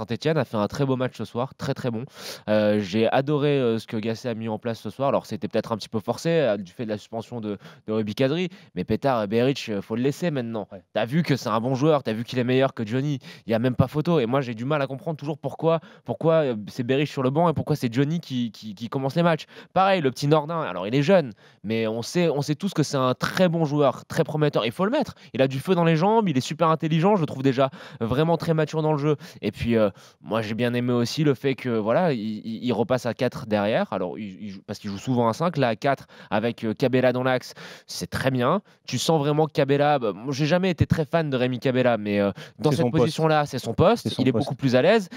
Saint-Etienne a fait un très beau match ce soir, très très bon. Euh, j'ai adoré euh, ce que Gasset a mis en place ce soir. Alors c'était peut-être un petit peu forcé euh, du fait de la suspension de, de Ruby Kadri, mais Pétard et faut le laisser maintenant. T'as vu que c'est un bon joueur, t'as vu qu'il est meilleur que Johnny. Il y a même pas photo. Et moi j'ai du mal à comprendre toujours pourquoi, pourquoi c'est Beric sur le banc et pourquoi c'est Johnny qui, commence les matchs. Pareil, le petit Nordin. Alors il est jeune, mais on sait, on sait tous que c'est un très bon joueur, très prometteur. Il faut le mettre. Il a du feu dans les jambes, il est super intelligent. Je trouve déjà vraiment très mature dans le jeu. Et puis moi, j'ai bien aimé aussi le fait que voilà, il, repasse à 4 derrière. Alors, il, parce qu'il joue souvent à 5, là à 4 avec euh, Cabella dans l'axe, c'est très bien. Tu sens vraiment que Cabella, bah, j'ai jamais été très fan de Rémi Cabella, mais euh, dans cette position-là, c'est son poste, il est beaucoup plus à l'aise.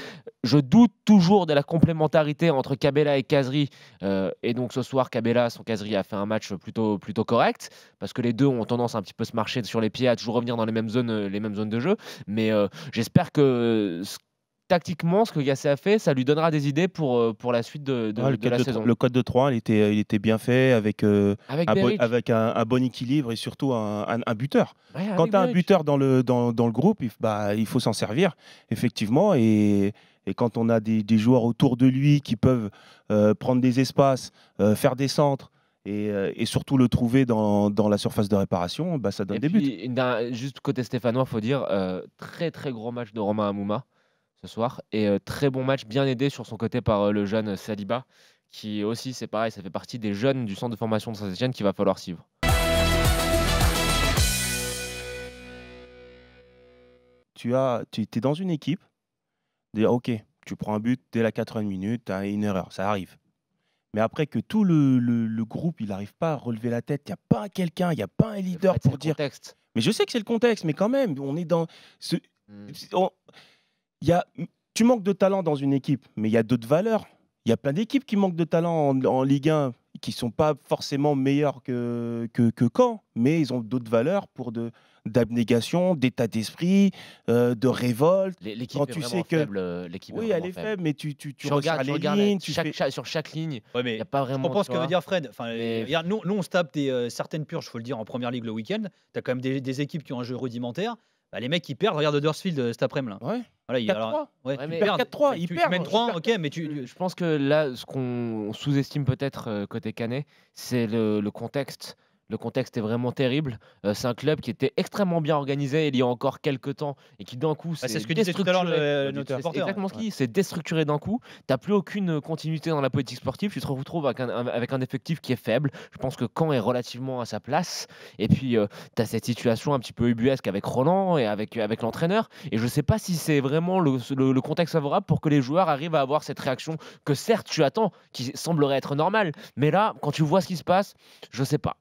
Je doute toujours de la complémentarité entre Cabella et Kazri. Euh, et donc ce soir, Cabella, son Kazri a fait un match plutôt, plutôt correct, parce que les deux ont tendance un petit peu se marcher sur les pieds, à toujours revenir dans les mêmes zones, les mêmes zones de jeu. Mais j'espère que ce tactiquement, ce que Gasset a fait, ça lui donnera des idées pour, euh, pour la suite de, la saison. Le code de 3, il était, il était bien fait avec, euh, avec, un, bon, équilibre et surtout un, buteur. Quand tu as un buteur dans le, dans, le groupe, il, bah, il faut s'en servir, effectivement. Et. quand on a des, joueurs autour de lui qui peuvent euh, prendre des espaces, faire des centres et, surtout le trouver dans, la surface de réparation, bah, ça donne des buts. Juste côté stéphanois, il faut dire très très gros match de Romain Amouma soir. Et euh, très bon match, bien aidé sur son côté par euh, le jeune euh, Saliba, qui aussi, c'est pareil, ça fait partie des jeunes du centre de formation de Saint-Etienne qu'il va falloir suivre. Tu, as, tu es dans une équipe, ok, tu prends un but dès la 80 minutes, tu as une erreur, ça arrive. Mais après que tout le, groupe, il n'arrive pas à relever la tête, il n'y a pas quelqu'un, il n'y a pas un leader pour dire. Mais je sais que c'est le contexte, mais quand même, on est dans. Ce... Hmm y a, tu manques de talent dans une équipe, mais il y a d'autres valeurs. Il y a plein d'équipes qui manquent de talent en, Ligue 1, qui ne sont pas forcément meilleures que, que, mais ils ont d'autres valeurs pour de d'abnégation, d'état d'esprit, euh, de révolte. L'équipe est tu vraiment sais que... faible. Euh, oui, elle est faible, mais tu, tu, tu, regardes, les lignes. Chaque, sur chaque ligne, ouais, mais y a pas vraiment, je comprends ce que veut dire Fred. Enfin, nous, nous, on se tape euh, certaines purges, faut le dire, en Première Ligue le week-end. Tu as quand même des, équipes qui ont un jeu rudimentaire. Bah, les mecs, ils perdent. Regarde Huddersfield euh, cet après-midi. Ouais. Voilà, il, alors, ouais, ouais, tu perds 4-3, ils perdent. ok, mais tu, euh, tu... Je pense que là, ce qu'on sous-estime peut-être euh, côté Canet, c'est le, le contexte. Le contexte est vraiment terrible. Euh, c'est un club qui était extrêmement bien organisé il y a encore quelques temps et qui d'un coup bah, s'est ce que tout l'heure déstructuré d'un coup. T'as plus aucune continuité dans la politique sportive. Tu te retrouves avec un, effectif qui est faible. Je pense que Caen est relativement à sa place. Et puis tu euh, t'as cette situation un petit peu ubuesque avec Roland et avec, avec l'entraîneur. Et je sais pas si c'est vraiment le, contexte favorable pour que les joueurs arrivent à avoir cette réaction que certes tu attends, qui semblerait être normale. Mais là, quand tu vois ce qui se passe, je sais pas.